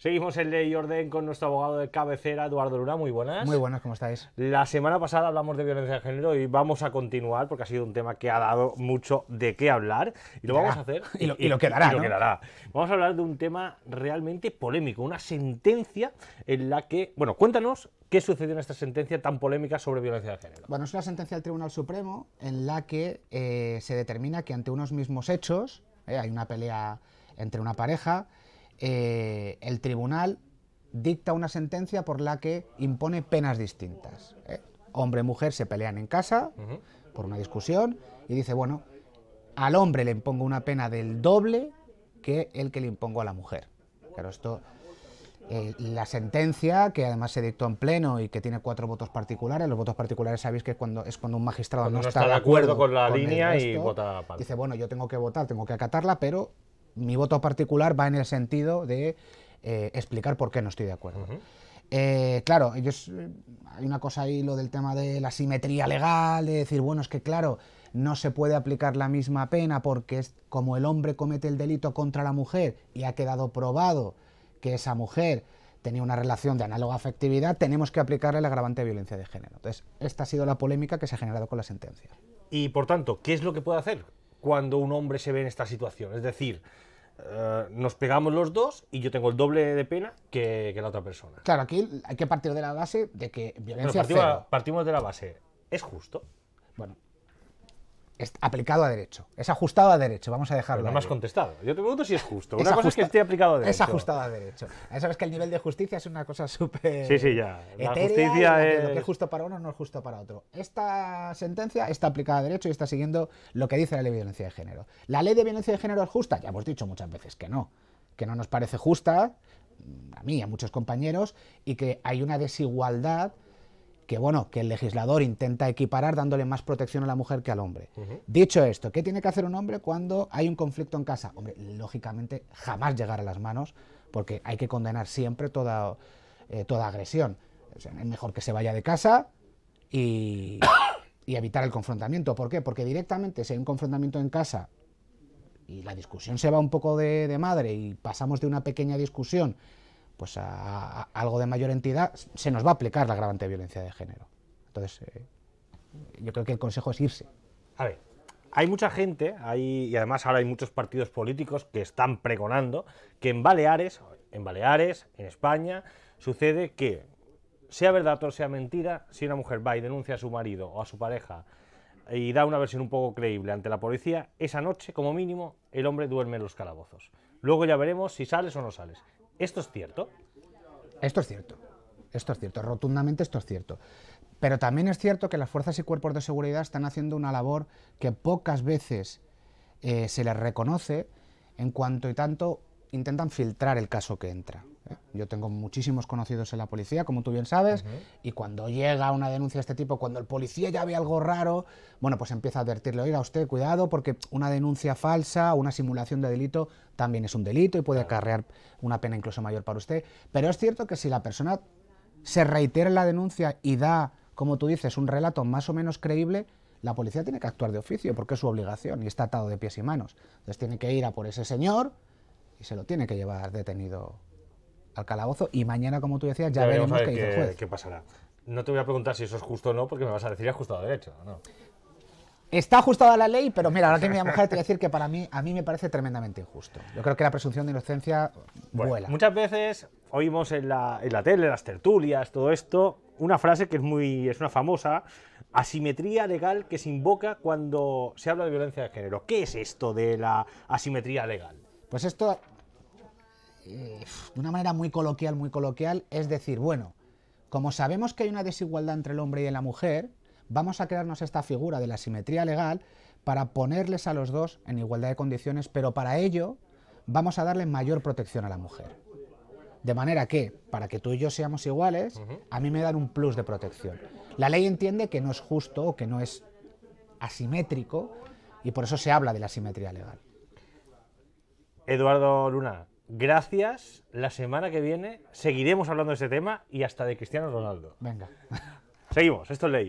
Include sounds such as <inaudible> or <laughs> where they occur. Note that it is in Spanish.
Seguimos en Ley y Orden con nuestro abogado de cabecera, Eduardo Lura. Muy buenas. Muy buenas, ¿cómo estáis? La semana pasada hablamos de violencia de género y vamos a continuar porque ha sido un tema que ha dado mucho de qué hablar y lo vamos a hacer. <laughs> Y lo, quedará. lo quedará. Vamos a hablar de un tema realmente polémico, una sentencia en la que. Bueno, cuéntanos qué sucedió en esta sentencia tan polémica sobre violencia de género. Bueno, es una sentencia del Tribunal Supremo en la que eh, se determina que ante unos mismos hechos, eh, hay una pelea entre una pareja eh, el tribunal dicta una sentencia por la que impone penas distintas. ¿eh? Hombre y mujer se pelean en casa por una discusión y dice, bueno, al hombre le impongo una pena del doble que el que le impongo a la mujer. Pero esto, eh, la sentencia, que además se dictó en pleno y que tiene cuatro votos particulares, los votos particulares sabéis que es cuando, es cuando un magistrado no, está, de acuerdo, con la línea y vota... Dice, bueno, yo tengo que votar, tengo que acatarla, pero mi voto particular va en el sentido de eh, explicar por qué no estoy de acuerdo. Eh, claro, eh, hay una cosa ahí, lo del tema de la simetría legal, de decir, bueno, es que claro, no se puede aplicar la misma pena porque es como el hombre comete el delito contra la mujer y ha quedado probado que esa mujer tenía una relación de análoga afectividad, tenemos que aplicarle el agravante de violencia de género. Entonces, esta ha sido la polémica que se ha generado con la sentencia. Y por tanto, ¿qué es lo que puede hacer cuando un hombre se ve en esta situación? Es decir, eh, nos pegamos los dos y yo tengo el doble de pena que, la otra persona. Claro, aquí hay que partir de la base de que violencia partimos, partimos de la base. ¿Es justo? Bueno, es aplicado a derecho. Es ajustado a derecho, vamos a dejarlo. Pero no has contestado. Yo te pregunto si es justo. una cosa es que esté aplicado a derecho. Es ajustado a derecho. Sabes que el nivel de justicia es una cosa súper. Sí, sí, ya. La justicia es. Lo que es justo para uno no es justo para otro. Esta sentencia está aplicada a derecho y está siguiendo lo que dice la ley de violencia de género. ¿La ley de violencia de género es justa? Ya hemos dicho muchas veces que no. Que no nos parece justa, mm, a mí y a muchos compañeros, y que hay una desigualdad que bueno, que el legislador intenta equiparar dándole más protección a la mujer que al hombre. Dicho esto, ¿qué tiene que hacer un hombre cuando hay un conflicto en casa? Hombre, lógicamente jamás llegar a las manos, porque hay que condenar siempre toda, eh, toda agresión. es mejor que se vaya de casa y, evitar el confrontamiento. ¿Por qué? Porque directamente si hay un confrontamiento en casa y la discusión se va un poco de madre y pasamos de una pequeña discusión pues a, algo de mayor entidad, se nos va a aplicar la agravante violencia de género. Entonces, eh, yo creo que el consejo es irse. A ver, hay mucha gente, y además ahora hay muchos partidos políticos que están pregonando que en Baleares, en Baleares, en España, sucede que, sea verdad o sea mentira, si una mujer va y denuncia a su marido o a su pareja y da una versión un poco creíble ante la policía, esa noche, como mínimo, el hombre duerme en los calabozos. Luego ya veremos si sales o no sales. ¿Esto es cierto? Esto es cierto. Esto es cierto. Rotundamente esto es cierto. Pero también es cierto que las fuerzas y cuerpos de seguridad están haciendo una labor que pocas veces eh, se les reconoce en cuanto y tanto intentan filtrar el caso que entra. Yo tengo muchísimos conocidos en la policía, como tú bien sabes, y cuando llega una denuncia de este tipo, cuando el policía ya ve algo raro, bueno, pues empieza a advertirle, oiga usted, cuidado, porque una denuncia falsa, una simulación de delito, también es un delito y puede acarrear una pena incluso mayor para usted. Pero es cierto que si la persona se reitera en la denuncia y da, como tú dices, un relato más o menos creíble, la policía tiene que actuar de oficio, porque es su obligación y está atado de pies y manos. Entonces tiene que ir a por ese señor y se lo tiene que llevar detenido al calabozo y mañana, como tú decías, ya, veremos, qué dice el juez. pasará? No te voy a preguntar si eso es justo o no, porque me vas a decir ajustado a derecho. ¿no? Está ajustada la ley, pero mira, ahora que mi mujer te voy a decir que para mí, a mí me parece tremendamente injusto. Yo creo que la presunción de inocencia vuela. Muchas veces oímos en la, en la tele, en las tertulias, todo esto, una frase que es muy es una famosa asimetría legal que se invoca cuando se habla de violencia de género. ¿Qué es esto de la asimetría legal? Pues esto eh, de una manera muy coloquial, muy coloquial, es decir, bueno, como sabemos que hay una desigualdad entre el hombre y la mujer, vamos a crearnos esta figura de la simetría legal para ponerles a los dos en igualdad de condiciones, pero para ello vamos a darle mayor protección a la mujer. De manera que, para que tú y yo seamos iguales, a mí me dan un plus de protección. La ley entiende que no es justo o que no es asimétrico y por eso se habla de la asimetría legal. Eduardo Luna, gracias. La semana que viene seguiremos hablando de ese tema y hasta de Cristiano Ronaldo. Venga. Seguimos, esto es Ley.